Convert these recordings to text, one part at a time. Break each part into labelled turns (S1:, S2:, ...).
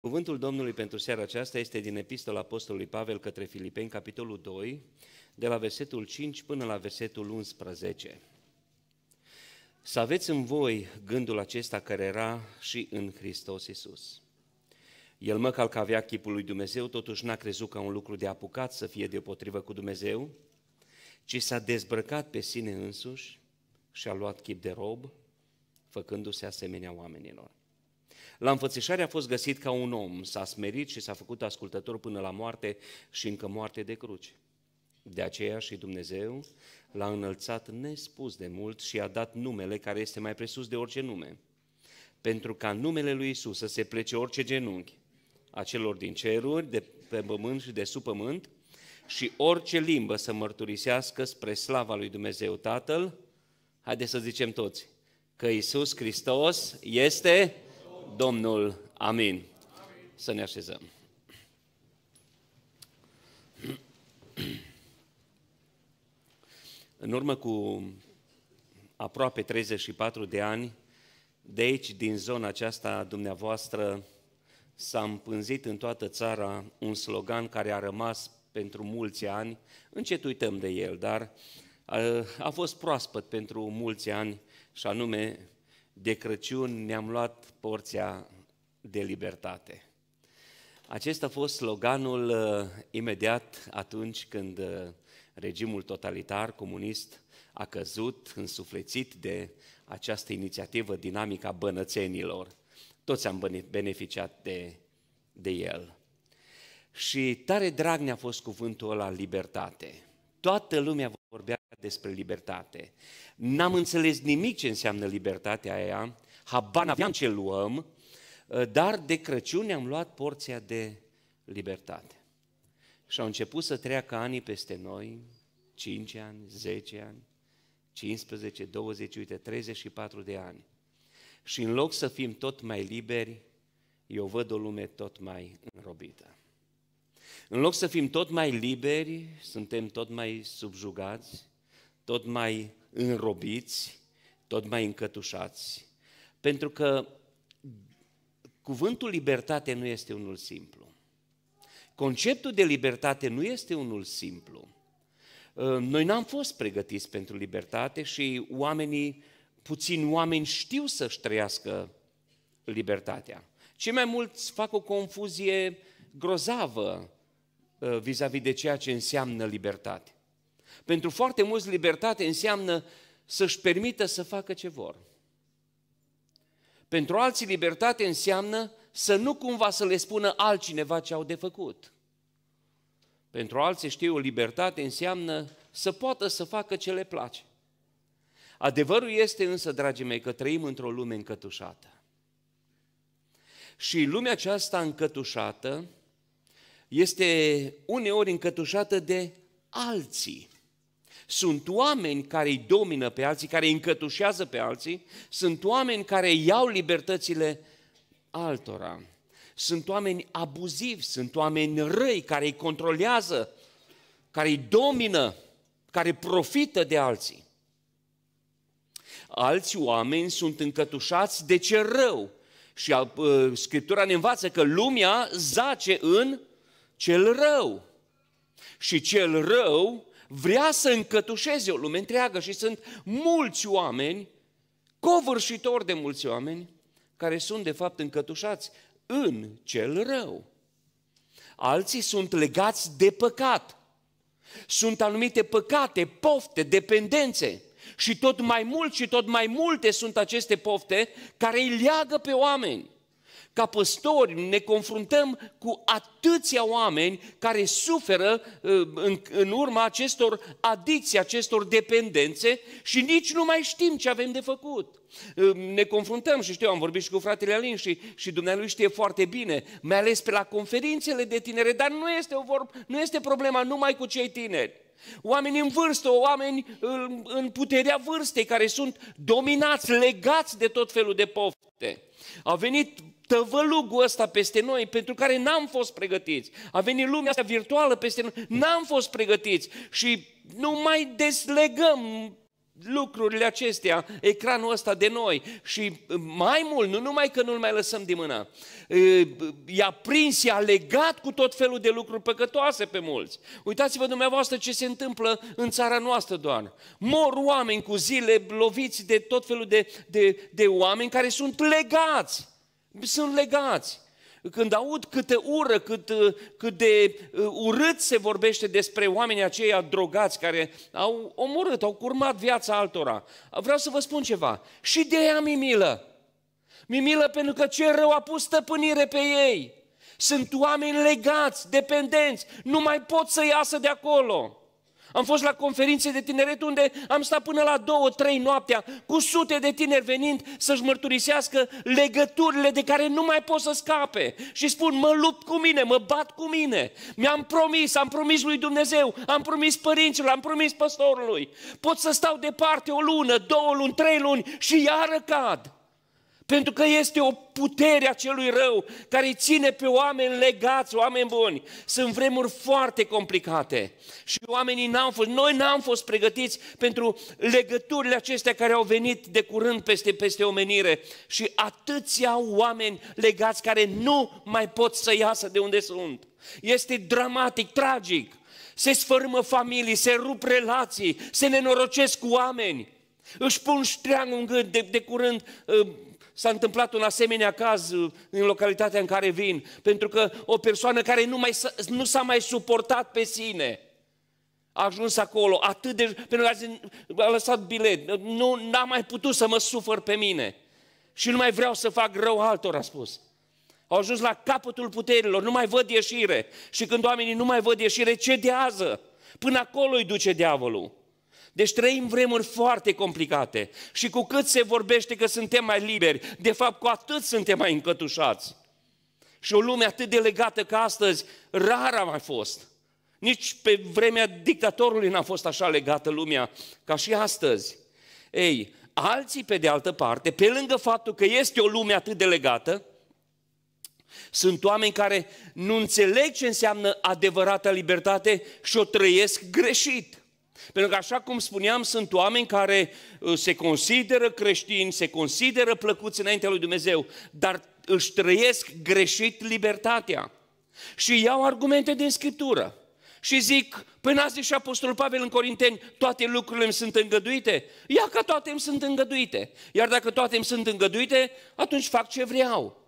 S1: Cuvântul Domnului pentru seara aceasta este din Epistola Apostolului Pavel către Filipeni, capitolul 2, de la versetul 5 până la versetul 11. Să aveți în voi gândul acesta care era și în Hristos Isus. El măcar că avea chipul lui Dumnezeu, totuși n-a crezut ca un lucru de apucat să fie deopotrivă cu Dumnezeu, ci s-a dezbrăcat pe sine însuși și a luat chip de rob, făcându-se asemenea oamenilor. La înfățișare a fost găsit ca un om, s-a smerit și s-a făcut ascultător până la moarte și încă moarte de cruci. De aceea și Dumnezeu l-a înălțat nespus de mult și a dat numele care este mai presus de orice nume. Pentru ca numele lui Isus să se plece orice genunchi, a celor din ceruri, de pe pământ și de sub pământ, și orice limbă să mărturisească spre slava lui Dumnezeu Tatăl, haideți să zicem toți, că Isus Hristos este Domnul. Amin. Amin. Să ne așezăm. În urmă cu aproape 34 de ani, de aici, din zona aceasta dumneavoastră, s-a împânzit în toată țara un slogan care a rămas pentru mulți ani, încet uităm de el, dar a, uh, a fost proaspăt pentru mulți ani și anume de Crăciun ne-am luat porția de libertate. Acesta a fost sloganul uh, imediat atunci când uh, regimul totalitar comunist a căzut, însuflețit de această inițiativă dinamică a bănățenilor. Toți am beneficiat de, de el. Și tare drag ne-a fost cuvântul ăla libertate. Toată lumea vorbea despre libertate. N-am înțeles nimic ce înseamnă libertatea aia, habar n-aveam ce luăm, ă, dar de Crăciun ne am luat porția de libertate. Și au început să treacă anii peste noi, 5 ani, 10 ani, 15, 20, uite, 34 de ani. Și în loc să fim tot mai liberi, eu văd o lume tot mai înrobită. În loc să fim tot mai liberi, suntem tot mai subjugați, tot mai înrobiți, tot mai încătușați. Pentru că cuvântul libertate nu este unul simplu. Conceptul de libertate nu este unul simplu. Ă, noi n-am fost pregătiți pentru libertate și oamenii, puțini oameni știu să-și trăiască libertatea. Cei mai mulți fac o confuzie grozavă Uh, vis-a-vis de ceea ce înseamnă libertate. Pentru foarte mulți, libertate înseamnă să-și permită să facă ce vor. Pentru alții, libertate înseamnă să nu cumva să le spună altcineva ce au de făcut. Pentru alții, știu, libertate înseamnă să poată să facă ce le place. Adevărul este însă, dragii mei, că trăim într-o lume încătușată. Și lumea aceasta încătușată este uneori încătușată de alții. Sunt oameni care îi domină pe alții, care îi încătușează pe alții, sunt oameni care iau libertățile altora. Sunt oameni abuzivi, sunt oameni răi care îi controlează, care îi domină, care profită de alții. Alți oameni sunt încătușați de ce rău. Și uh, Scriptura ne învață că lumea zace în cel rău. Și cel rău vrea să încătușeze o lume întreagă și sunt mulți oameni, covârșitori de mulți oameni, care sunt de fapt încătușați în cel rău. Alții sunt legați de păcat. Sunt anumite păcate, pofte, dependențe. Și tot mai mult și tot mai multe sunt aceste pofte care îi leagă pe oameni. Ca păstori ne confruntăm cu atâția oameni care suferă ă, în, în urma acestor adicții, acestor dependențe și nici nu mai știm ce avem de făcut. Ă, ne confruntăm și știu, am vorbit și cu fratele Alin și, și dumnealui știe foarte bine, mai ales pe la conferințele de tinere, dar nu este, o vorb, nu este problema numai cu cei tineri. Oameni în vârstă, oameni ă, în puterea vârstei, care sunt dominați, legați de tot felul de pofte. Au venit tăvălugul ăsta peste noi, pentru care n-am fost pregătiți. A venit lumea asta virtuală peste noi, n-am fost pregătiți și nu mai deslegăm lucrurile acestea, ecranul ăsta de noi și mai mult, nu numai că nu-l mai lăsăm din mână, i-a prins, i-a legat cu tot felul de lucruri păcătoase pe mulți. Uitați-vă dumneavoastră ce se întâmplă în țara noastră doar. Mor oameni cu zile loviți de tot felul de, de, de oameni care sunt legați sunt legați. Când aud câte ură, cât, cât de uh, urât se vorbește despre oamenii aceia drogați care au omorât, au curmat viața altora, vreau să vă spun ceva. Și de ea mi milă. Mi milă pentru că ce rău a pus stăpânire pe ei. Sunt oameni legați, dependenți, nu mai pot să iasă de acolo. Am fost la conferințe de tineret unde am stat până la două, trei noaptea cu sute de tineri venind să-și mărturisească legăturile de care nu mai pot să scape. Și spun, mă lupt cu mine, mă bat cu mine. Mi-am promis, am promis lui Dumnezeu, am promis părinților, am promis păstorului. Pot să stau departe o lună, două luni, trei luni și iară cad. Pentru că este o putere a celui rău care îi ține pe oameni legați, oameni buni. Sunt vremuri foarte complicate și oamenii n-au fost, noi n-am fost pregătiți pentru legăturile acestea care au venit de curând peste, peste omenire și atâția oameni legați care nu mai pot să iasă de unde sunt. Este dramatic, tragic. Se sfărâmă familii, se rup relații, se nenorocesc cu oameni. Își pun ștreangul în gând de, de curând uh, s-a întâmplat un asemenea caz uh, în localitatea în care vin, pentru că o persoană care nu, mai, nu s-a mai suportat pe sine a ajuns acolo, atât de, pentru că a, a lăsat bilet, nu n-a mai putut să mă sufăr pe mine și nu mai vreau să fac rău altor, a spus. Au ajuns la capătul puterilor, nu mai văd ieșire. Și când oamenii nu mai văd ieșire, cedează. Până acolo îi duce diavolul. Deci trăim vremuri foarte complicate și cu cât se vorbește că suntem mai liberi, de fapt cu atât suntem mai încătușați. Și o lume atât de legată ca astăzi, rar a mai fost. Nici pe vremea dictatorului n-a fost așa legată lumea ca și astăzi. Ei, alții, pe de altă parte, pe lângă faptul că este o lume atât de legată, sunt oameni care nu înțeleg ce înseamnă adevărata libertate și o trăiesc greșit. Pentru că, așa cum spuneam, sunt oameni care uh, se consideră creștini, se consideră plăcuți înaintea lui Dumnezeu, dar își trăiesc greșit libertatea. Și iau argumente din Scriptură. Și zic, până păi azi și Apostolul Pavel în Corinteni, toate lucrurile îmi sunt îngăduite? Ia că toate îmi sunt îngăduite. Iar dacă toate îmi sunt îngăduite, atunci fac ce vreau.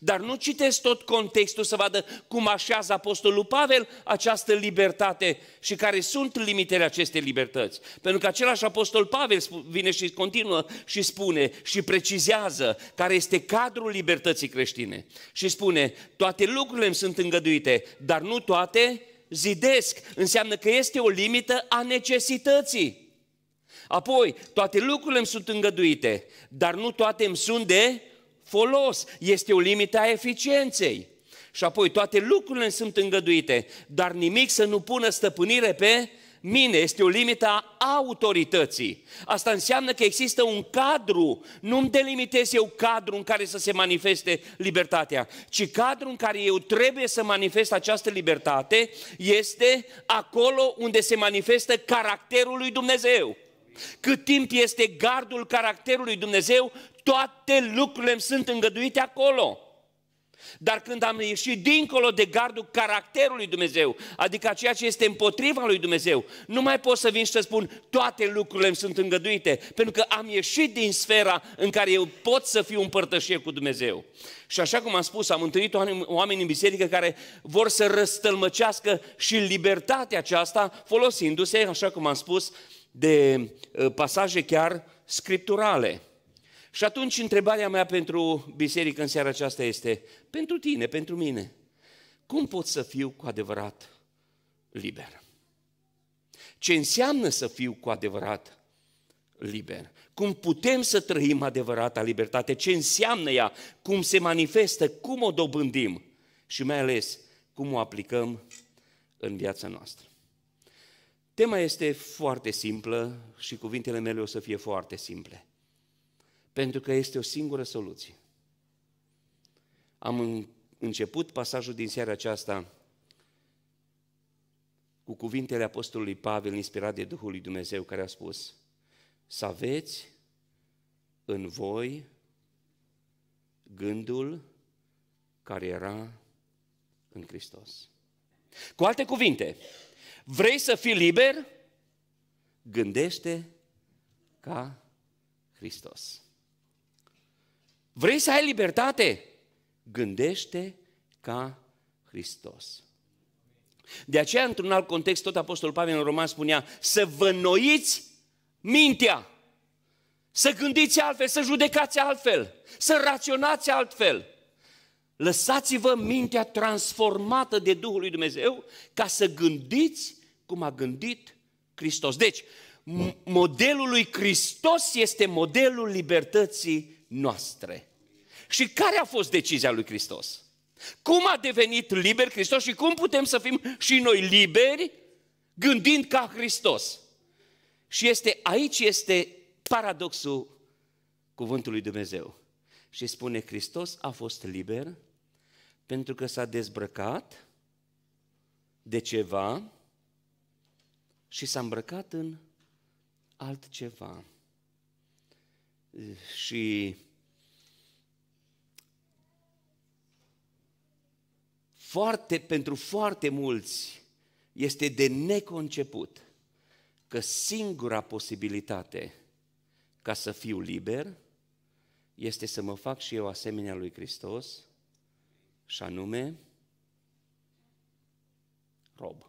S1: Dar nu citesc tot contextul să vadă cum așează Apostolul Pavel această libertate și care sunt limitele acestei libertăți. Pentru că același Apostol Pavel vine și continuă și spune și precizează care este cadrul libertății creștine. Și spune, toate lucrurile îmi sunt îngăduite, dar nu toate zidesc. Înseamnă că este o limită a necesității. Apoi, toate lucrurile îmi sunt îngăduite, dar nu toate îmi sunt de folos, este o limită a eficienței. Și apoi toate lucrurile sunt îngăduite, dar nimic să nu pună stăpânire pe mine, este o limită a autorității. Asta înseamnă că există un cadru, nu-mi delimitez eu cadrul în care să se manifeste libertatea, ci cadrul în care eu trebuie să manifest această libertate este acolo unde se manifestă caracterul lui Dumnezeu. Cât timp este gardul caracterului Dumnezeu, toate lucrurile îmi sunt îngăduite acolo. Dar când am ieșit dincolo de gardul caracterului Dumnezeu, adică ceea ce este împotriva lui Dumnezeu, nu mai pot să vin și să spun toate lucrurile îmi sunt îngăduite, pentru că am ieșit din sfera în care eu pot să fiu împărtășie cu Dumnezeu. Și așa cum am spus, am întâlnit oameni în biserică care vor să răstălmăcească și libertatea aceasta folosindu-se, așa cum am spus, de uh, pasaje chiar scripturale. Și atunci întrebarea mea pentru biserică în seara aceasta este, pentru tine, pentru mine, cum pot să fiu cu adevărat liber? Ce înseamnă să fiu cu adevărat liber? Cum putem să trăim adevărata libertate? Ce înseamnă ea? Cum se manifestă? Cum o dobândim? Și mai ales, cum o aplicăm în viața noastră? Tema este foarte simplă și cuvintele mele o să fie foarte simple. Pentru că este o singură soluție. Am început pasajul din seara aceasta cu cuvintele Apostolului Pavel, inspirat de Duhul lui Dumnezeu, care a spus, să aveți în voi gândul care era în Hristos. Cu alte cuvinte, vrei să fii liber? Gândește ca Hristos. Vrei să ai libertate? Gândește ca Hristos. De aceea, într-un alt context, tot Apostolul Pavel în Roman spunea să vă noiți mintea, să gândiți altfel, să judecați altfel, să raționați altfel. Lăsați-vă mintea transformată de Duhul lui Dumnezeu ca să gândiți cum a gândit Hristos. Deci, modelul lui Hristos este modelul libertății noastre. Și care a fost decizia lui Hristos? Cum a devenit liber Hristos și cum putem să fim și noi liberi gândind ca Hristos? Și este, aici este paradoxul cuvântului Dumnezeu. Și spune, Hristos a fost liber pentru că s-a dezbrăcat de ceva și s-a îmbrăcat în altceva și foarte, pentru foarte mulți este de neconceput că singura posibilitate ca să fiu liber este să mă fac și eu asemenea lui Hristos și anume rob.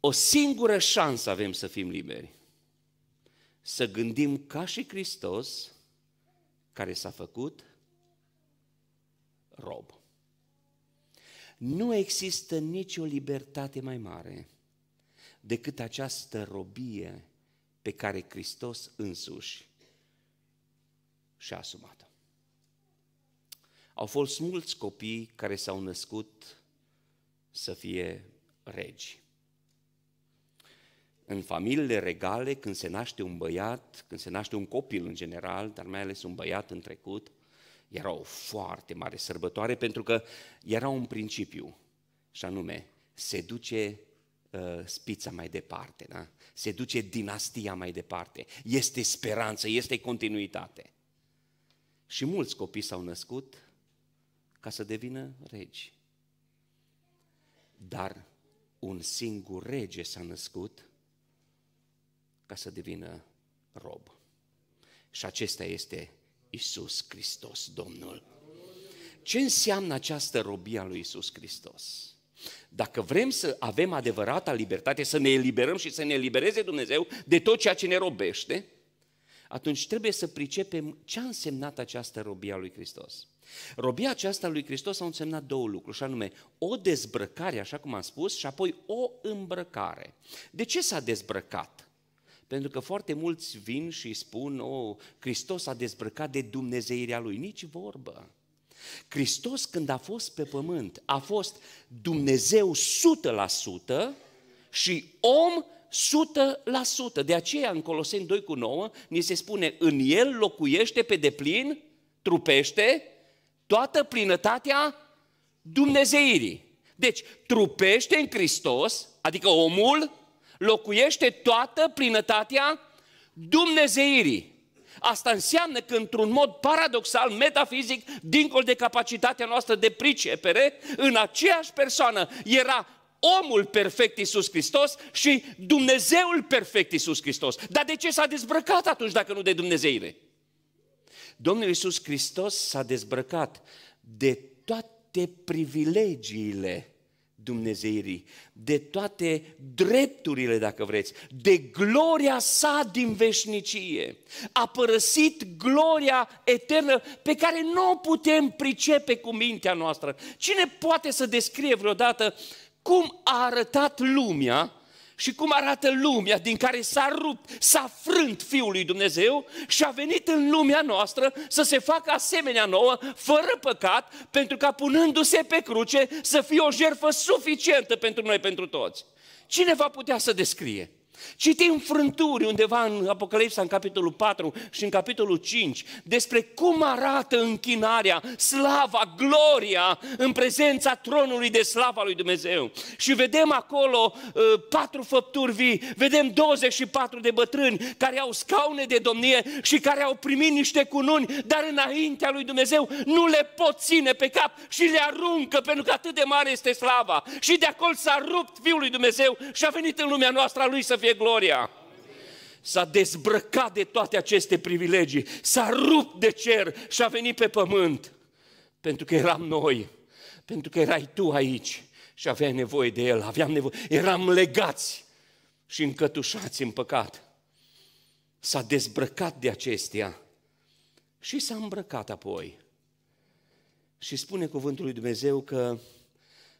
S1: O singură șansă avem să fim liberi să gândim ca și Hristos care s-a făcut rob. Nu există nicio libertate mai mare decât această robie pe care Hristos însuși și-a asumat-o. Au fost mulți copii care s-au născut să fie regi în familiile regale, când se naște un băiat, când se naște un copil în general, dar mai ales un băiat în trecut, era o foarte mare sărbătoare pentru că era un principiu, și anume, se duce uh, spița mai departe, da? se duce dinastia mai departe, este speranță, este continuitate. Și mulți copii s-au născut ca să devină regi. Dar un singur rege s-a născut ca să devină rob. Și acesta este Isus Hristos, Domnul. Ce înseamnă această robie a lui Isus Hristos? Dacă vrem să avem adevărata libertate, să ne eliberăm și să ne elibereze Dumnezeu de tot ceea ce ne robește, atunci trebuie să pricepem ce a însemnat această robie a lui Hristos. Robia aceasta lui Hristos a însemnat două lucruri, și anume o dezbrăcare, așa cum am spus, și apoi o îmbrăcare. De ce s-a dezbrăcat? Pentru că foarte mulți vin și spun, oh, Hristos a dezbrăcat de dumnezeirea Lui. Nici vorbă. Hristos când a fost pe pământ, a fost Dumnezeu 100% și om 100%. De aceea în Coloseni 2 cu 9 ni se spune, în el locuiește pe deplin, trupește, toată plinătatea Dumnezeirii. Deci, trupește în Hristos, adică omul locuiește toată plinătatea dumnezeirii. Asta înseamnă că, într-un mod paradoxal, metafizic, dincolo de capacitatea noastră de pricepere, în aceeași persoană era omul perfect Iisus Hristos și Dumnezeul perfect Iisus Hristos. Dar de ce s-a dezbrăcat atunci dacă nu de Dumnezeire? Domnul Iisus Hristos s-a dezbrăcat de toate privilegiile dumnezeirii, de toate drepturile, dacă vreți, de gloria sa din veșnicie. A părăsit gloria eternă pe care nu o putem pricepe cu mintea noastră. Cine poate să descrie vreodată cum a arătat lumea și cum arată lumea din care s-a rupt, s-a frânt Fiul lui Dumnezeu și a venit în lumea noastră să se facă asemenea nouă, fără păcat, pentru ca punându-se pe cruce să fie o jertfă suficientă pentru noi, pentru toți. Cine va putea să descrie? Citim frânturi undeva în Apocalipsa, în capitolul 4 și în capitolul 5, despre cum arată închinarea, slava, gloria în prezența tronului de slava lui Dumnezeu. Și vedem acolo uh, patru făpturi vii, vedem 24 de bătrâni care au scaune de domnie și care au primit niște cununi, dar înaintea lui Dumnezeu nu le pot ține pe cap și le aruncă, pentru că atât de mare este slava. Și de acolo s-a rupt Fiul lui Dumnezeu și a venit în lumea noastră a lui să fie fie gloria! S-a dezbrăcat de toate aceste privilegii, s-a rupt de cer și a venit pe pământ. Pentru că eram noi, pentru că erai tu aici și aveai nevoie de El, aveam nevoie, eram legați și încătușați în păcat. S-a dezbrăcat de acestea și s-a îmbrăcat apoi. Și spune cuvântul lui Dumnezeu că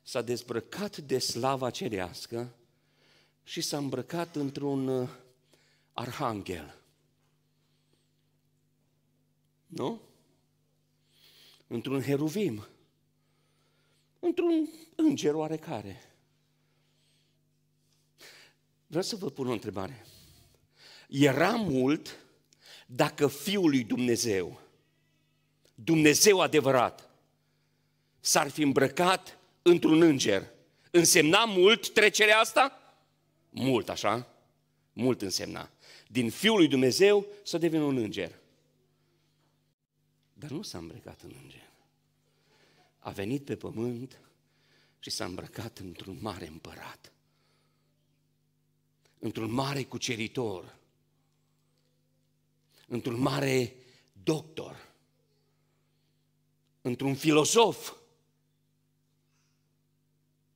S1: s-a dezbrăcat de slava cerească și s-a îmbrăcat într-un uh, arhanghel. Nu? Într-un heruvim. Într-un înger oarecare. Vreau să vă pun o întrebare. Era mult dacă Fiul lui Dumnezeu, Dumnezeu adevărat, s-ar fi îmbrăcat într-un înger. Însemna mult trecerea asta? Mult, așa? Mult însemna. Din Fiul lui Dumnezeu să devină un înger. Dar nu s-a îmbrăcat în înger. A venit pe pământ și s-a îmbrăcat într-un mare împărat. Într-un mare cuceritor. Într-un mare doctor. Într-un filozof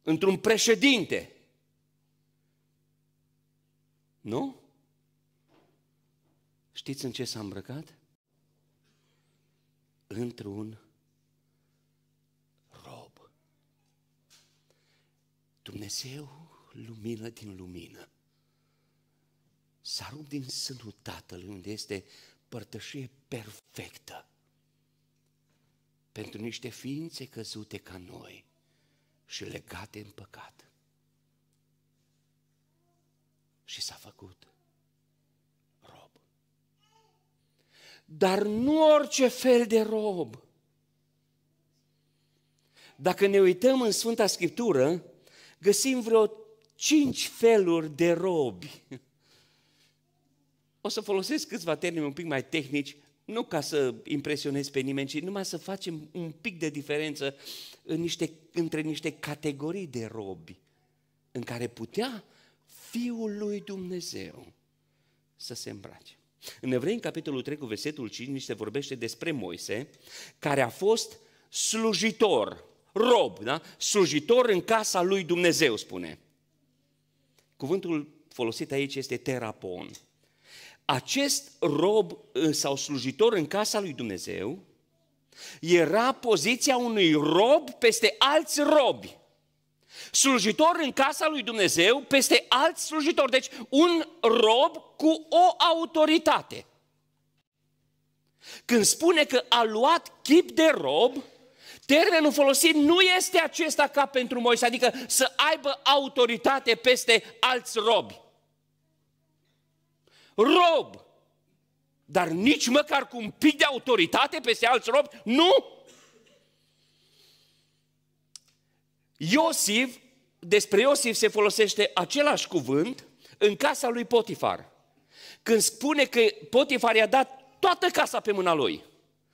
S1: într-un președinte, nu? Știți în ce s-a îmbrăcat? Într-un rob. Dumnezeu, lumină din lumină, s-a rupt din sânul Tatălui, unde este părtășie perfectă pentru niște ființe căzute ca noi și legate în păcat și s-a făcut rob. Dar nu orice fel de rob. Dacă ne uităm în Sfânta Scriptură, găsim vreo cinci feluri de robi. O să folosesc câțiva termeni un pic mai tehnici, nu ca să impresionez pe nimeni, ci numai să facem un pic de diferență în niște, între niște categorii de robi în care putea Fiul lui Dumnezeu să se îmbrace. În Evrei, în capitolul 3, cu versetul 5, se vorbește despre Moise, care a fost slujitor, rob, da? slujitor în casa lui Dumnezeu, spune. Cuvântul folosit aici este terapon. Acest rob ă, sau slujitor în casa lui Dumnezeu era poziția unui rob peste alți robi slujitor în casa lui Dumnezeu peste alți slujitori. Deci un rob cu o autoritate. Când spune că a luat chip de rob, termenul folosit nu este acesta ca pentru Moise, adică să aibă autoritate peste alți robi. Rob! Dar nici măcar cu un pic de autoritate peste alți robi, nu! Iosif despre Iosif se folosește același cuvânt în casa lui Potifar. Când spune că Potifar i-a dat toată casa pe mâna lui.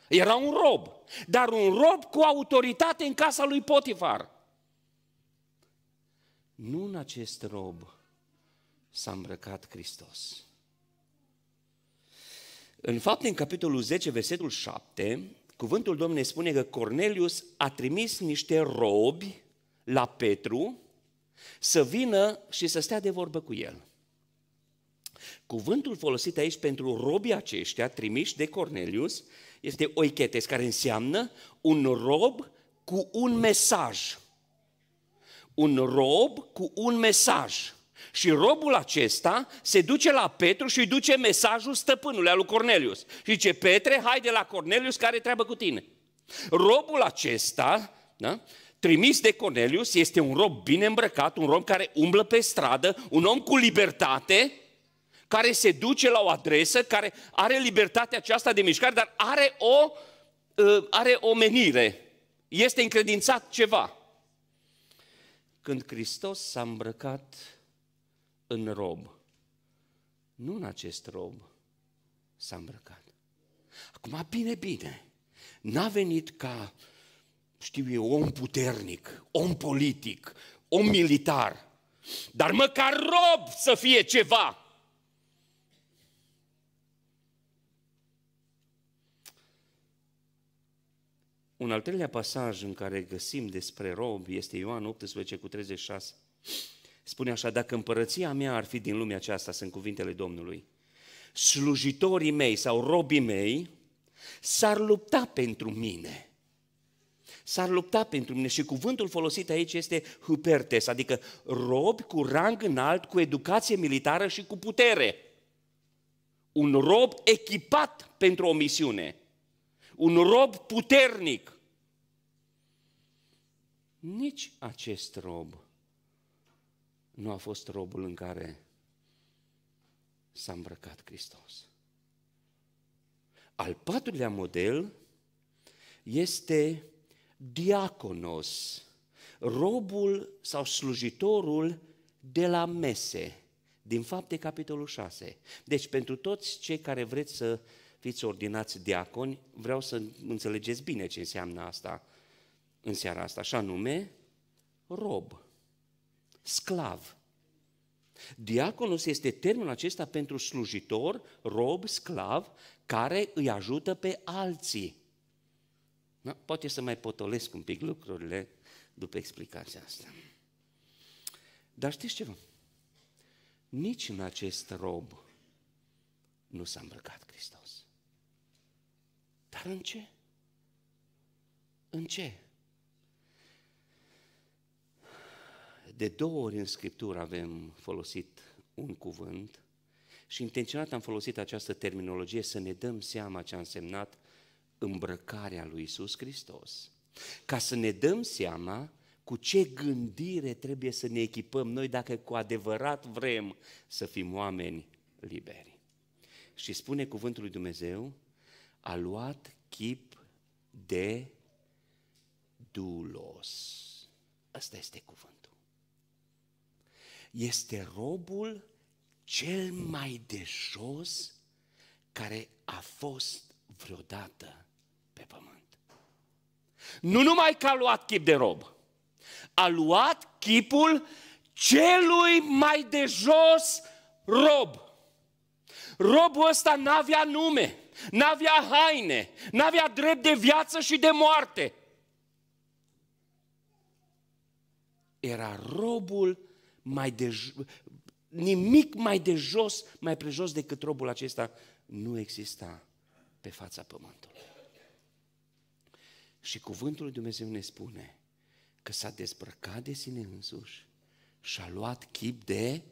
S1: Era un rob, dar un rob cu autoritate în casa lui Potifar. Nu în acest rob s-a îmbrăcat Hristos. În fapt, în capitolul 10, versetul 7, cuvântul Domnului spune că Cornelius a trimis niște robi la Petru să vină și să stea de vorbă cu el. Cuvântul folosit aici pentru robii aceștia trimiși de Cornelius este oichetes, care înseamnă un rob cu un mesaj. Un rob cu un mesaj. Și robul acesta se duce la Petru și îi duce mesajul stăpânului al lui Cornelius. Și zice, Petre, hai de la Cornelius, care treabă cu tine. Robul acesta, da? trimis de Cornelius este un rob bine îmbrăcat, un rob care umblă pe stradă, un om cu libertate, care se duce la o adresă, care are libertatea aceasta de mișcare, dar are o, uh, are o menire. Este încredințat ceva. Când Hristos s-a îmbrăcat în rob, nu în acest rob s-a îmbrăcat. Acum, bine, bine, n-a venit ca uh, știu eu, om puternic, om politic, om militar, dar măcar rob să fie ceva. Un al treilea pasaj în care găsim despre rob este Ioan 18 cu 36. Spune așa, dacă împărăția mea ar fi din lumea aceasta, sunt cuvintele Domnului, slujitorii mei sau robii mei s-ar lupta pentru mine – s-a luptat pentru mine și cuvântul folosit aici este hupertes, adică robi cu rang înalt, cu educație militară și cu putere. Un rob echipat pentru o misiune. Un rob puternic. Nici acest rob nu a fost robul în care s-a îmbrăcat Hristos. Al patrulea model este diaconos, robul sau slujitorul de la mese, din fapte capitolul 6. Deci pentru toți cei care vreți să fiți ordinați diaconi, vreau să înțelegeți bine ce înseamnă asta în seara asta, așa nume rob, sclav. Diaconos este termenul acesta pentru slujitor, rob, sclav, care îi ajută pe alții. Da? Poate să mai potolesc un pic lucrurile după explicația asta. Dar știți ceva? Nici în acest rob nu s-a îmbrăcat Hristos. Dar în ce? În ce? De două ori în Scriptură avem folosit un cuvânt și intenționat am folosit această terminologie să ne dăm seama ce a însemnat îmbrăcarea lui Isus Hristos, ca să ne dăm seama cu ce gândire trebuie să ne echipăm noi dacă cu adevărat vrem să fim oameni liberi. Și spune cuvântul lui Dumnezeu, a luat chip de dulos. Ăsta este cuvântul. Este robul cel mai de jos care a fost vreodată pe pământ. Nu numai că a luat chip de rob, a luat chipul celui mai de jos rob. Robul ăsta n-avea nume, n-avea haine, n-avea drept de viață și de moarte. Era robul mai de nimic mai de jos, mai prejos decât robul acesta nu exista pe fața pământului. Și cuvântul lui Dumnezeu ne spune că s-a dezbrăcat de sine însuși și a luat chip de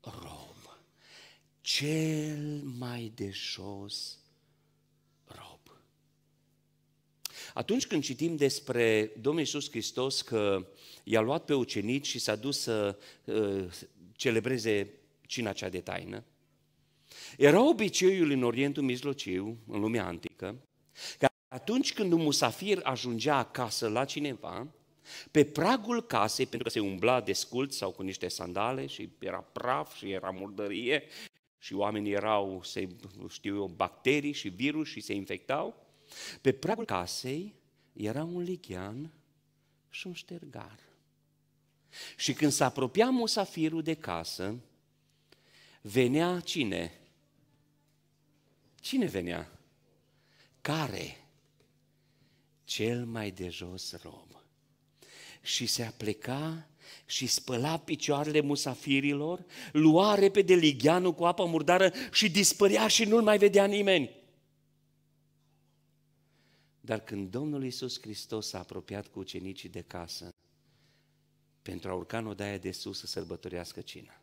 S1: rob. Cel mai de jos rob. Atunci când citim despre Domnul Iisus Hristos că i-a luat pe ucenici și s-a dus să uh, celebreze cina cea de taină, era obiceiul în Orientul Mijlociu, în lumea antică, că atunci când un musafir ajungea acasă la cineva, pe pragul casei, pentru că se umbla sculți sau cu niște sandale și era praf și era murdărie și oamenii erau, se, știu eu, bacterii și virus și se infectau, pe pragul casei era un lighean și un ștergar. Și când se apropia musafirul de casă, venea cine? Cine venea? Care? cel mai de jos rom. Și se apleca și spăla picioarele musafirilor, lua repede ligheanul cu apă murdară și dispărea și nu-l mai vedea nimeni. Dar când Domnul Iisus Hristos s-a apropiat cu ucenicii de casă pentru a urca în odaia de sus să sărbătorească cina,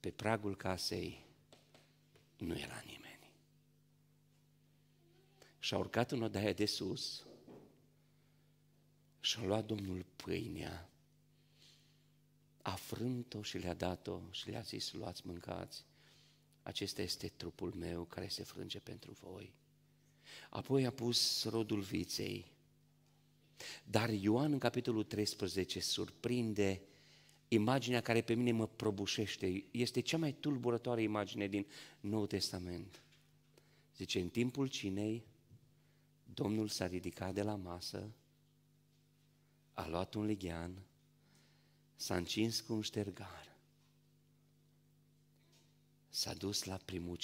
S1: pe pragul casei nu era nimeni și-a urcat în odaia de sus și-a luat Domnul pâinea, a frânt-o și le-a dat-o și le-a zis, luați, mâncați, acesta este trupul meu care se frânge pentru voi. Apoi a pus rodul viței, dar Ioan în capitolul 13 surprinde imaginea care pe mine mă probușește. Este cea mai tulburătoare imagine din Noul Testament. Zice, în timpul cinei Domnul s-a ridicat de la masă, a luat un lighean, s-a încins cu un ștergar, s-a dus la primul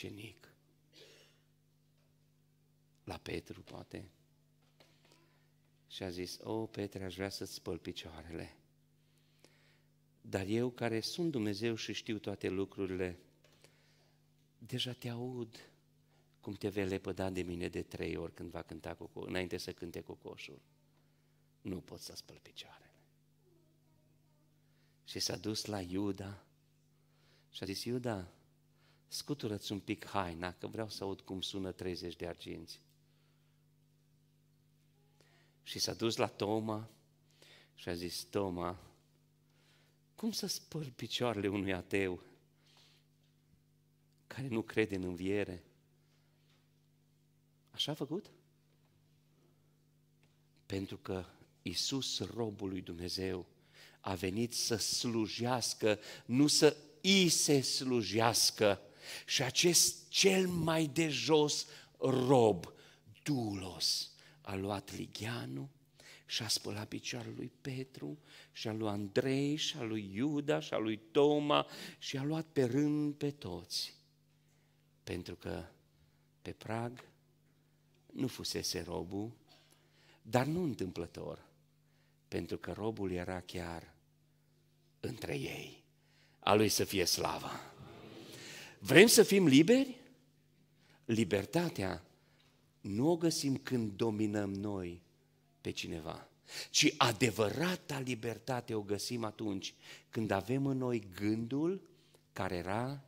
S1: la Petru poate, și a zis, o, Petre, aș vrea să-ți spăl picioarele. Dar eu, care sunt Dumnezeu și știu toate lucrurile, deja te aud, cum te vei lepăda de mine de trei ori când va cânta coco, înainte să cânte cocoșul. Nu pot să spăl picioarele. Și s-a dus la Iuda și a zis, Iuda, scutură-ți un pic haina, că vreau să aud cum sună 30 de arginți. Și s-a dus la Toma și a zis, Toma, cum să spăl picioarele unui ateu care nu crede în înviere? Așa a făcut? Pentru că Isus, robul lui Dumnezeu, a venit să slujească, nu să i se slujească. Și acest cel mai de jos rob, dulos, a luat Ligianu și a spălat picioarele lui Petru și a luat Andrei și a lui Iuda și a lui Toma și a luat pe rând pe toți. Pentru că pe prag nu fusese robul, dar nu întâmplător, pentru că robul era chiar între ei. A lui să fie slava. Vrem să fim liberi? Libertatea nu o găsim când dominăm noi pe cineva, ci adevărata libertate o găsim atunci când avem în noi gândul care era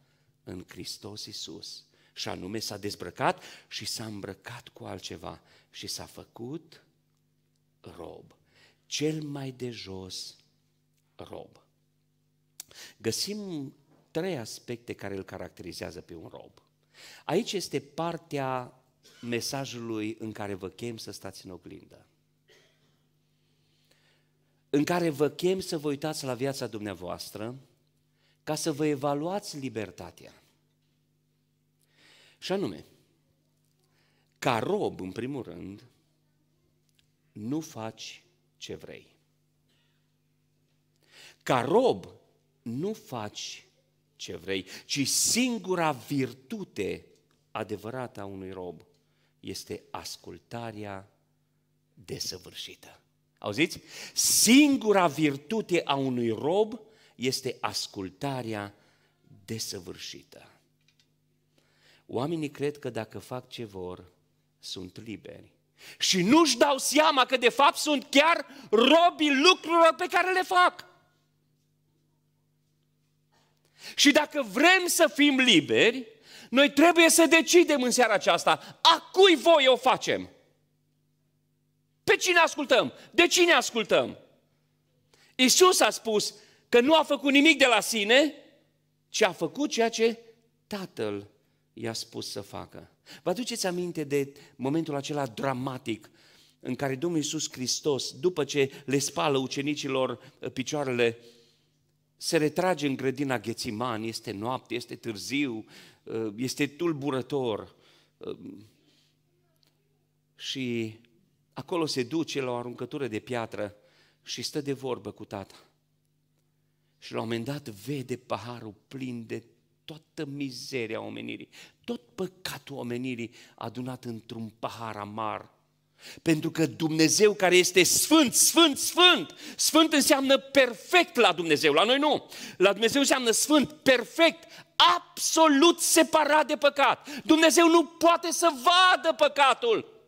S1: în Hristos Isus și anume s-a dezbrăcat și s-a îmbrăcat cu altceva și s-a făcut rob, cel mai de jos rob. Găsim trei aspecte care îl caracterizează pe un rob. Aici este partea mesajului în care vă chem să stați în oglindă. În care vă chem să vă uitați la viața dumneavoastră ca să vă evaluați libertatea. Și anume, ca rob, în primul rând, nu faci ce vrei. Ca rob, nu faci ce vrei, ci singura virtute adevărată a unui rob este ascultarea desăvârșită. Auziți? Singura virtute a unui rob este ascultarea desăvârșită. Oamenii cred că dacă fac ce vor, sunt liberi. Și nu-și dau seama că de fapt sunt chiar robii lucrurilor pe care le fac. Și dacă vrem să fim liberi, noi trebuie să decidem în seara aceasta a cui voi o facem. Pe cine ascultăm? De cine ascultăm? Isus a spus că nu a făcut nimic de la sine, ci a făcut ceea ce Tatăl i-a spus să facă. Vă aduceți aminte de momentul acela dramatic în care Domnul Iisus Hristos, după ce le spală ucenicilor uh, picioarele, se retrage în grădina Ghețiman, este noapte, este târziu, uh, este tulburător. Uh, și acolo se duce la o aruncătură de piatră și stă de vorbă cu tata. Și la un moment dat vede paharul plin de toată mizeria omenirii, tot păcatul omenirii adunat într-un pahar amar. Pentru că Dumnezeu care este sfânt, sfânt, sfânt, sfânt înseamnă perfect la Dumnezeu, la noi nu. La Dumnezeu înseamnă sfânt, perfect, absolut separat de păcat. Dumnezeu nu poate să vadă păcatul.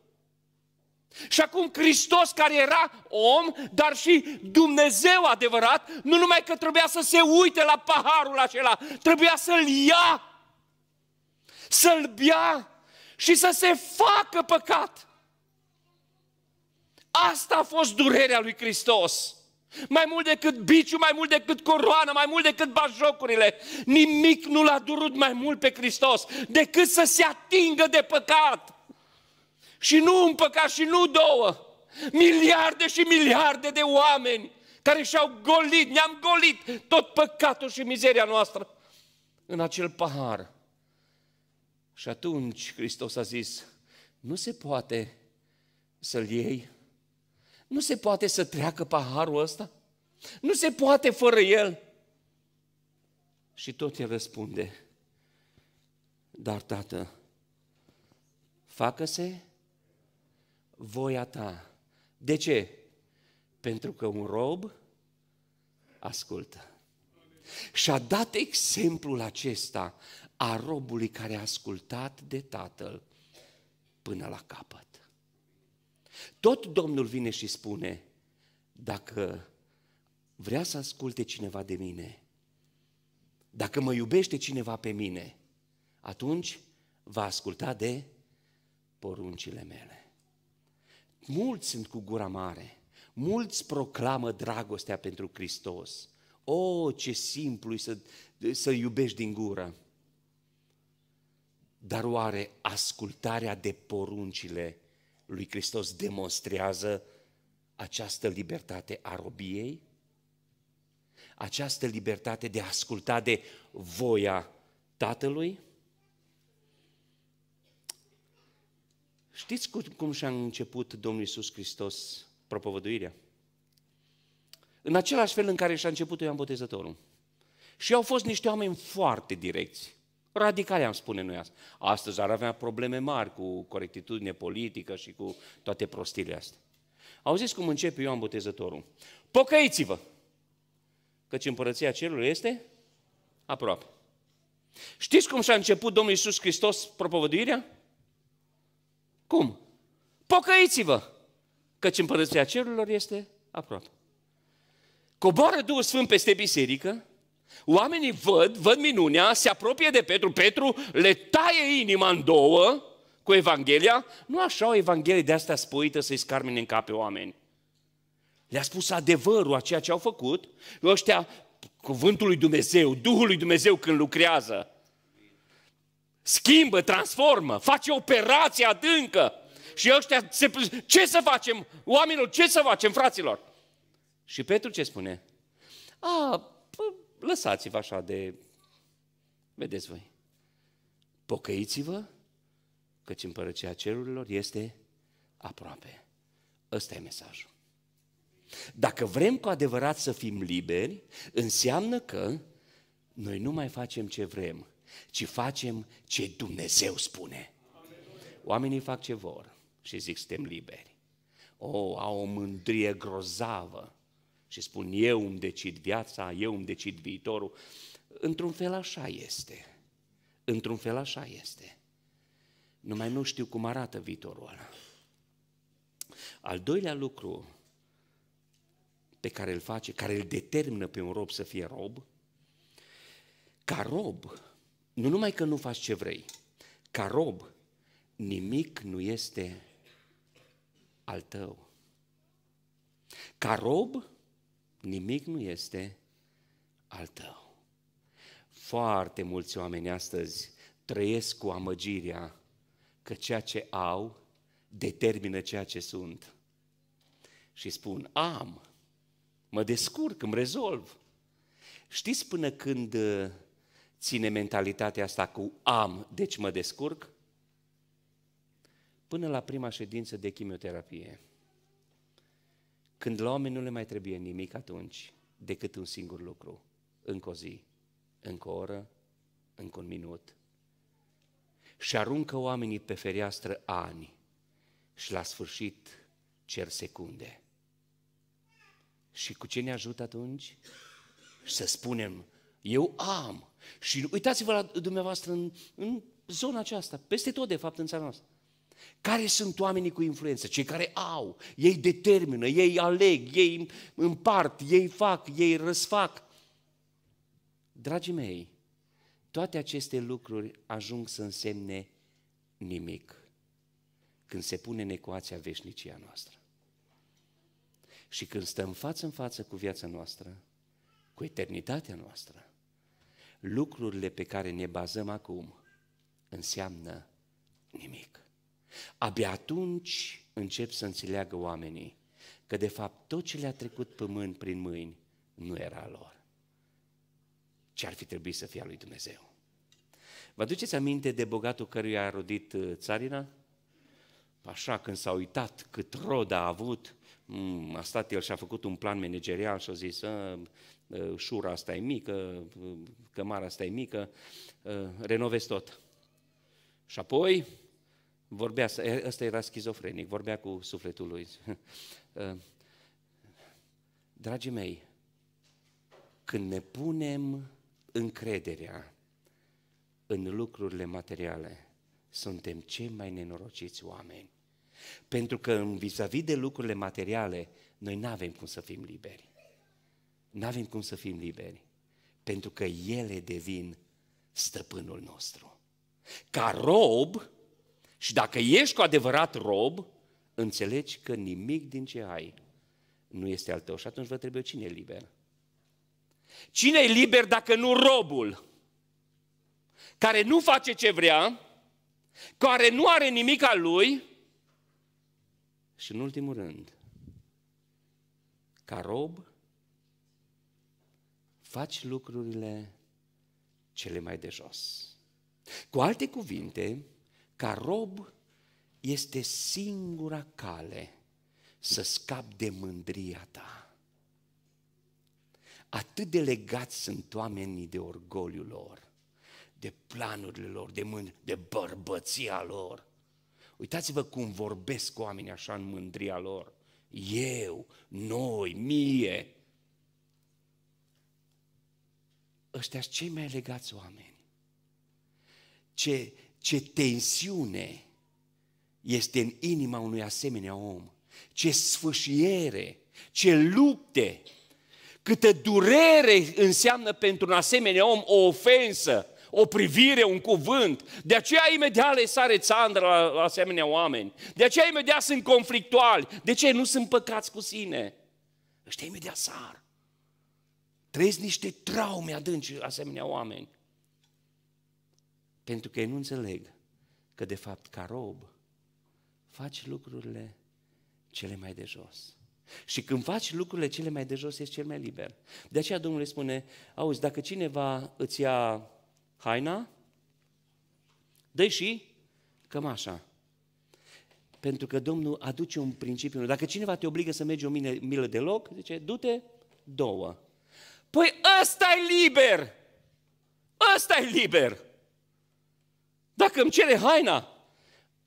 S1: Și acum Hristos care era om, dar și Dumnezeu adevărat, nu numai că trebuia să se uite la paharul acela, trebuia să-l ia, să-l bea și să se facă păcat. Asta a fost durerea lui Hristos. Mai mult decât biciu, mai mult decât coroană, mai mult decât bajocurile. Nimic nu l-a durut mai mult pe Hristos decât să se atingă de păcat și nu un păcat și nu două. Miliarde și miliarde de oameni care și-au golit, ne-am golit tot păcatul și mizeria noastră în acel pahar. Și atunci Hristos a zis, nu se poate să-l iei, nu se poate să treacă paharul ăsta, nu se poate fără el. Și tot el răspunde, dar tată, facă-se voia ta. De ce? Pentru că un rob ascultă. Și a dat exemplul acesta a robului care a ascultat de tatăl până la capăt. Tot Domnul vine și spune, dacă vrea să asculte cineva de mine, dacă mă iubește cineva pe mine, atunci va asculta de poruncile mele. Mulți sunt cu gura mare, mulți proclamă dragostea pentru Hristos. O, oh, ce simplu să, să iubești din gură! Dar oare ascultarea de poruncile lui Hristos demonstrează această libertate a robiei? Această libertate de a asculta de voia Tatălui? Știți cum, și-a început Domnul Iisus Hristos propovăduirea? În același fel în care și-a început Ioan Botezătorul. Și au fost niște oameni foarte direcți. Radicali am spune noi asta. Astăzi ar avea probleme mari cu corectitudine politică și cu toate prostiile astea. Auziți cum începe Ioan Botezătorul. Pocăiți-vă! Căci împărăția cerului este aproape. Știți cum și-a început Domnul Iisus Hristos propovăduirea? Cum? Pocăiți-vă, căci împărăția cerurilor este aproape. Coboară Duhul Sfânt peste biserică, oamenii văd, văd minunea, se apropie de Petru, Petru le taie inima în două cu Evanghelia, nu așa o Evanghelie de asta spuită să-i scarmine în cap pe oameni. Le-a spus adevărul a ceea ce au făcut, ăștia cuvântul lui Dumnezeu, Duhul lui Dumnezeu când lucrează, Schimbă, transformă, face operația adâncă. Și ăștia se... Ce să facem, oamenilor, ce să facem, fraților? Și Petru ce spune? A, pă, lăsați-vă așa de... Vedeți voi. Pocăiți-vă, căci împărăția cerurilor este aproape. Ăsta e mesajul. Dacă vrem cu adevărat să fim liberi, înseamnă că noi nu mai facem ce vrem, ci facem ce Dumnezeu spune. Oamenii fac ce vor și zic suntem liberi. O, oh, au o mândrie grozavă și spun eu îmi decid viața, eu îmi decid viitorul. Într-un fel așa este. Într-un fel așa este. Numai nu știu cum arată viitorul ăla. Al doilea lucru pe care îl face, care îl determină pe un rob să fie rob, ca rob nu numai că nu faci ce vrei, ca rob, nimic nu este al tău. Ca rob, nimic nu este al tău. Foarte mulți oameni astăzi trăiesc cu amăgirea că ceea ce au determină ceea ce sunt. Și spun, am, mă descurc, îmi rezolv. Știți până când ține mentalitatea asta cu am, deci mă descurc, până la prima ședință de chimioterapie. Când la oameni nu le mai trebuie nimic atunci decât un singur lucru, încă o zi, încă o oră, încă un minut. Și aruncă oamenii pe fereastră ani și la sfârșit cer secunde. Și cu ce ne ajută atunci? Să spunem, eu am, și uitați-vă la dumneavoastră în, în zona aceasta, peste tot, de fapt, în țara noastră. Care sunt oamenii cu influență? Cei care au, ei determină, ei aleg, ei împart, ei fac, ei răsfac. Dragii mei, toate aceste lucruri ajung să însemne nimic când se pune în ecuația veșnicia noastră. Și când stăm față în față cu viața noastră, cu eternitatea noastră, lucrurile pe care ne bazăm acum înseamnă nimic. Abia atunci încep să înțeleagă oamenii că de fapt tot ce le-a trecut pământ prin mâini nu era lor. Ce ar fi trebuit să fie a lui Dumnezeu? Vă aduceți aminte de bogatul căruia a rodit uh, țarina? Așa, când s-a uitat cât rod a avut, mm, a stat el și a făcut un plan managerial și a zis, ă, Eh, șura asta e mică, eh, cămara asta e mică, eh, renovezi tot. Și apoi vorbea, ăsta era schizofrenic, vorbea cu sufletul lui. Dragii mei, când ne punem încrederea în lucrurile materiale, suntem cei mai nenorociți oameni. Pentru că în vis-a-vis de lucrurile materiale, noi nu avem cum să fim liberi nu avem cum să fim liberi, pentru că ele devin stăpânul nostru. Ca rob, și dacă ești cu adevărat rob, înțelegi că nimic din ce ai nu este al tău. Și atunci vă trebuie cine e liber. Cine e liber dacă nu robul? Care nu face ce vrea, care nu are nimic al lui și, în ultimul rând, ca rob, faci lucrurile cele mai de jos. Cu alte cuvinte, ca rob este singura cale să scap de mândria ta. Atât de legați sunt oamenii de orgoliul lor, de planurile lor, de, mân- de bărbăția lor. Uitați-vă cum vorbesc oamenii așa în mândria lor. Eu, noi, mie. ăștia cei mai legați oameni. Ce, ce tensiune este în inima unui asemenea om. Ce sfâșiere, ce lupte, câtă durere înseamnă pentru un asemenea om o ofensă, o privire, un cuvânt. De aceea imediat le sare țandră la, la asemenea oameni. De aceea imediat sunt conflictuali. De ce? Nu sunt păcați cu sine. Ăștia imediat sar. Trăiesc niște traume adânci asemenea oameni. Pentru că ei nu înțeleg că de fapt ca rob faci lucrurile cele mai de jos. Și când faci lucrurile cele mai de jos, ești cel mai liber. De aceea Domnul spune, auzi, dacă cineva îți ia haina, dă și cămașa. Pentru că Domnul aduce un principiu. Dacă cineva te obligă să mergi o milă de loc, zice, du-te două. Păi ăsta e liber! ăsta e liber! Dacă îmi cere haina,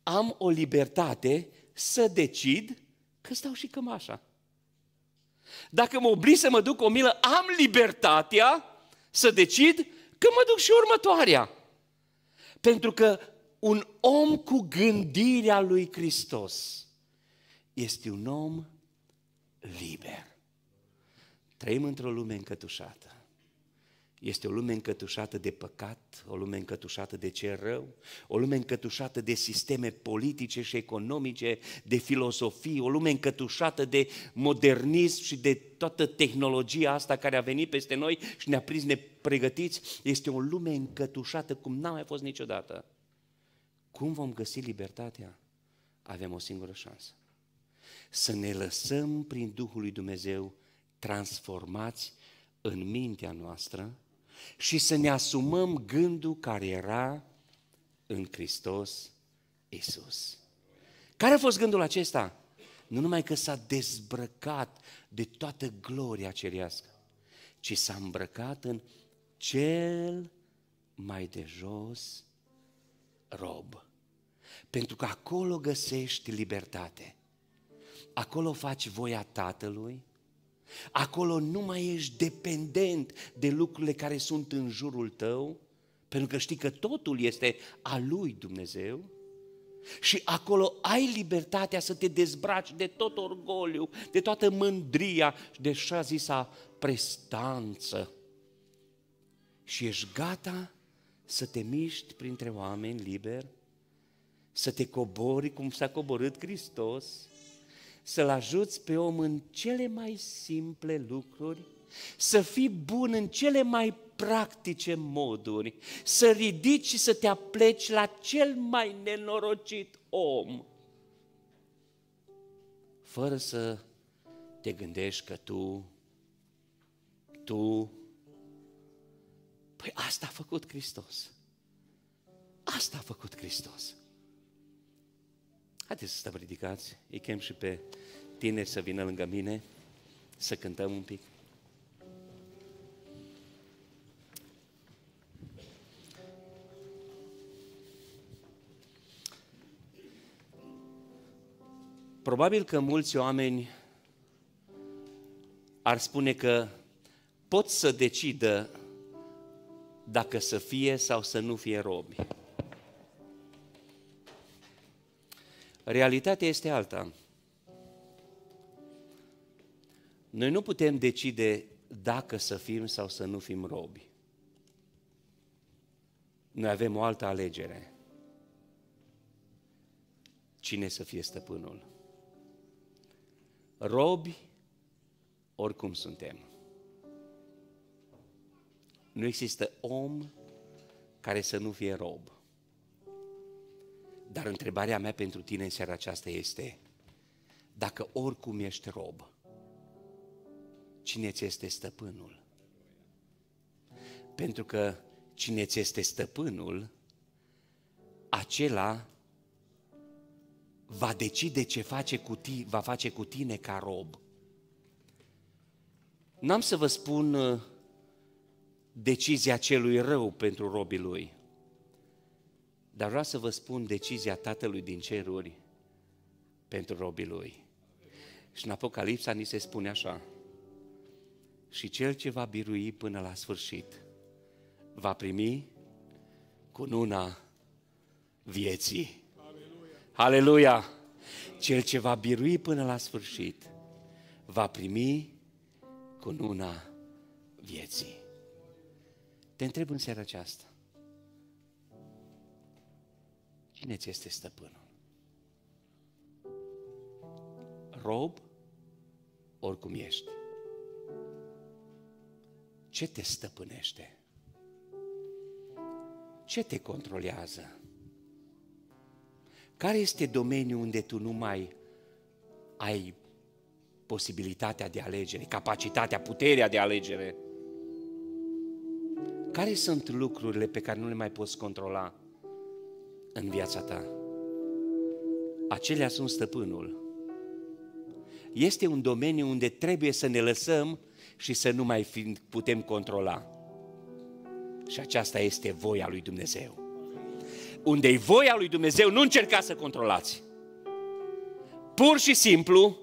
S1: am o libertate să decid că stau și cămașa. Dacă mă obli să mă duc o milă, am libertatea să decid că mă duc și următoarea. Pentru că un om cu gândirea lui Hristos este un om liber. Trăim într-o lume încătușată. Este o lume încătușată de păcat, o lume încătușată de ce rău, o lume încătușată de sisteme politice și economice, de filosofii, o lume încătușată de modernism și de toată tehnologia asta care a venit peste noi și ne-a prins nepregătiți. Este o lume încătușată cum n-a mai fost niciodată. Cum vom găsi libertatea? Avem o singură șansă. Să ne lăsăm prin Duhul lui Dumnezeu transformați în mintea noastră și să ne asumăm gândul care era în Hristos Isus. Care a fost gândul acesta? Nu numai că s-a dezbrăcat de toată gloria cerească, ci s-a îmbrăcat în cel mai de jos rob. Pentru că acolo găsești libertate. Acolo faci voia Tatălui, Acolo nu mai ești dependent de lucrurile care sunt în jurul tău, pentru că știi că totul este a lui Dumnezeu. Și acolo ai libertatea să te dezbraci de tot orgoliu, de toată mândria, de așa zisa prestanță. Și ești gata să te miști printre oameni liber, să te cobori cum s-a coborât Hristos, să-l ajuți pe om în cele mai simple lucruri, să fii bun în cele mai practice moduri, să ridici și să te apleci la cel mai nenorocit om, fără să te gândești că tu, tu, păi asta a făcut Hristos. Asta a făcut Hristos. Haideți să stăm ridicați, îi chem și pe tineri să vină lângă mine, să cântăm un pic. Probabil că mulți oameni ar spune că pot să decidă dacă să fie sau să nu fie robi. Realitatea este alta. Noi nu putem decide dacă să fim sau să nu fim robi. Noi avem o altă alegere. Cine să fie stăpânul? Robi, oricum suntem. Nu există om care să nu fie rob. Dar întrebarea mea pentru tine în seara aceasta este, dacă oricum ești rob, cine ți este stăpânul? Pentru că cine ți este stăpânul, acela va decide ce face cu tine, va face cu tine ca rob. N-am să vă spun uh, decizia celui rău pentru robii lui. Dar vreau să vă spun decizia Tatălui din ceruri pentru robii lui. Și în Apocalipsa ni se spune așa, și cel ce va birui până la sfârșit va primi cununa vieții. Aleluia! Aleluia! Cel ce va birui până la sfârșit va primi cununa vieții. Te întreb în seara aceasta, Cine ți este stăpânul? Rob, oricum ești. Ce te stăpânește? Ce te controlează? Care este domeniul unde tu nu mai ai posibilitatea de alegere, capacitatea, puterea de alegere? Care sunt lucrurile pe care nu le mai poți controla? în viața ta. Acelea sunt stăpânul. Este un domeniu unde trebuie să ne lăsăm și să nu mai putem controla. Și aceasta este voia lui Dumnezeu. Unde e voia lui Dumnezeu, nu încerca să controlați. Pur și simplu,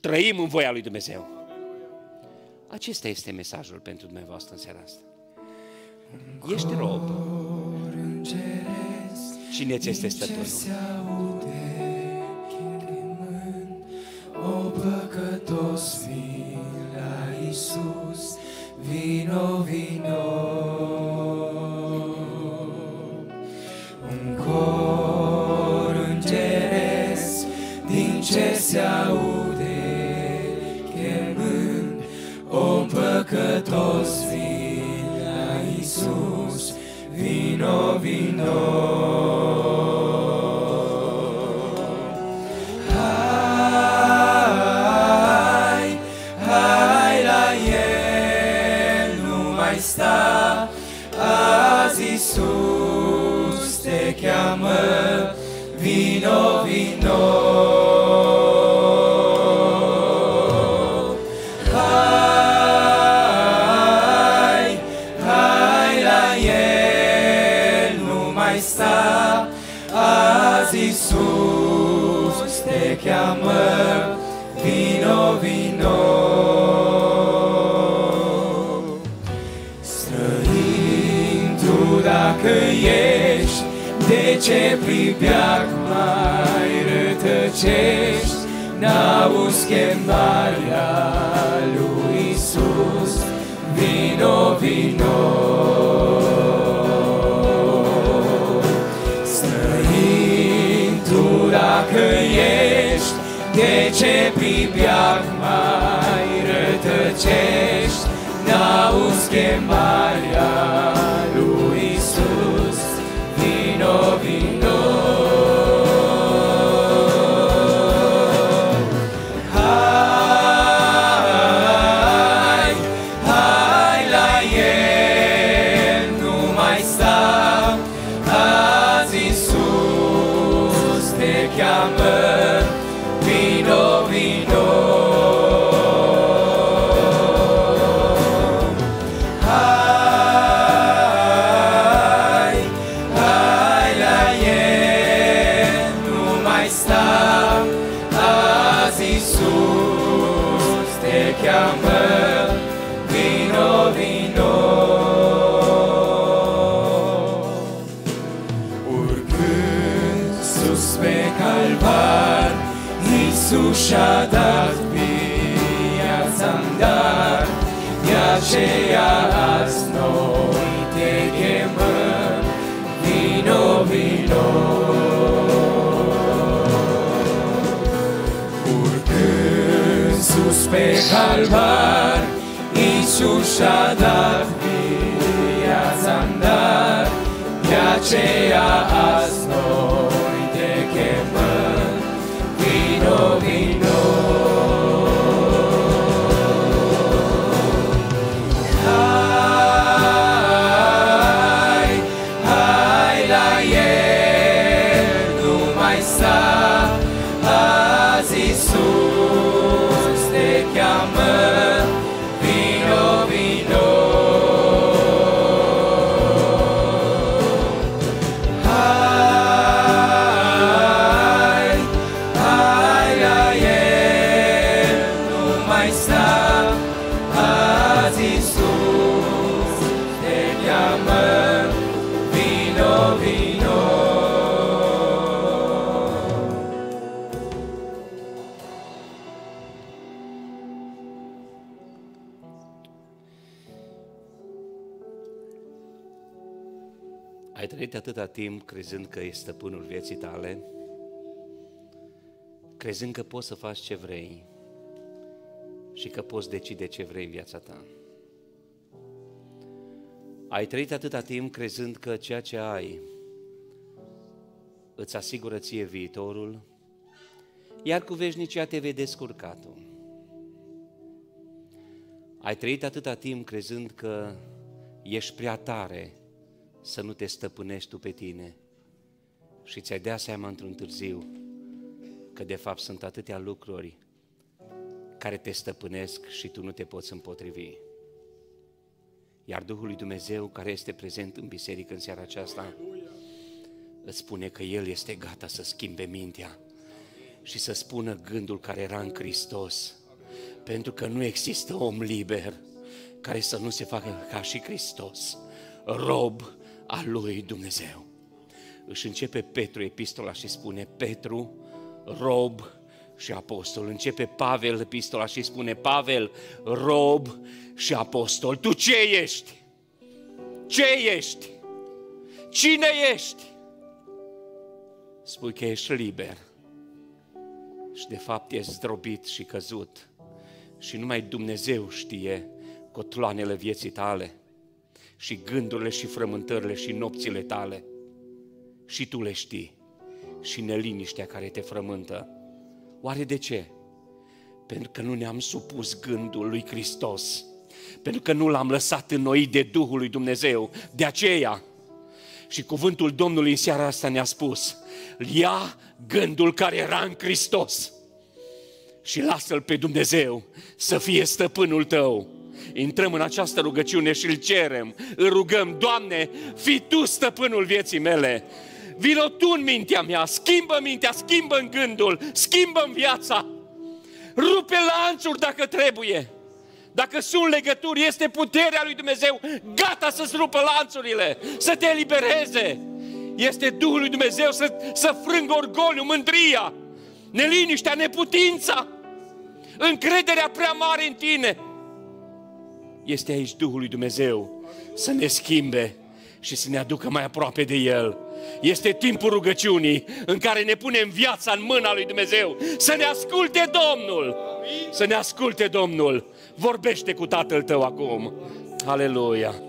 S1: trăim în voia lui Dumnezeu. Acesta este mesajul pentru dumneavoastră în seara asta. Ești rob. Cine ți este stăpânul? O păcătos
S2: vin la Iisus, vino, vino. Un cor îngeresc din ce se aude chemând, o păcătos vin la Iisus, vino, vino. ce pribeac mai rătăcești, n-auzi chemarea lui Iisus, vino, vino. Străintura ești, de ce pribeac mai rătăcești, n-auzi chemarea Vino, vino. pe calvar, Iisus a dat viața în dar, de aceea azi mai sta Azi Iisus te cheamă Vino, vino
S1: Ai trăit atâta timp crezând că e stăpânul vieții tale, crezând că poți să faci ce vrei, și că poți decide ce vrei în viața ta. Ai trăit atâta timp crezând că ceea ce ai îți asigură ție viitorul, iar cu veșnicia te vei descurca tu. Ai trăit atâta timp crezând că ești prea tare să nu te stăpânești tu pe tine și ți-ai dea seama într-un târziu că de fapt sunt atâtea lucruri care te stăpânesc și tu nu te poți împotrivi. Iar Duhul lui Dumnezeu care este prezent în biserică în seara aceasta îți spune că El este gata să schimbe mintea și să spună gândul care era în Hristos. Pentru că nu există om liber care să nu se facă ca și Hristos, rob al lui Dumnezeu. Își începe Petru epistola și spune, Petru, rob și apostol. Începe Pavel epistola și spune, Pavel, rob și apostol, tu ce ești? Ce ești? Cine ești? Spui că ești liber și de fapt ești zdrobit și căzut și numai Dumnezeu știe cotloanele vieții tale și gândurile și frământările și nopțile tale și tu le știi și neliniștea care te frământă Oare de ce? Pentru că nu ne-am supus gândul lui Hristos. Pentru că nu l-am lăsat în noi de Duhul lui Dumnezeu. De aceea, și cuvântul Domnului în seara asta ne-a spus, ia gândul care era în Hristos și lasă-L pe Dumnezeu să fie stăpânul tău. Intrăm în această rugăciune și îl cerem, îl rugăm, Doamne, fii Tu stăpânul vieții mele, Vino tu în mintea mea, schimbă mintea, schimbă în gândul, schimbă în viața. Rupe lanțuri dacă trebuie. Dacă sunt legături, este puterea lui Dumnezeu gata să-ți rupă lanțurile, să te elibereze. Este Duhul lui Dumnezeu să, să frângă orgoliu, mândria, neliniștea, neputința, încrederea prea mare în tine. Este aici Duhul lui Dumnezeu să ne schimbe și să ne aducă mai aproape de El. Este timpul rugăciunii în care ne punem viața în mâna lui Dumnezeu. Să ne asculte Domnul! Să ne asculte Domnul! Vorbește cu tatăl tău acum! Aleluia!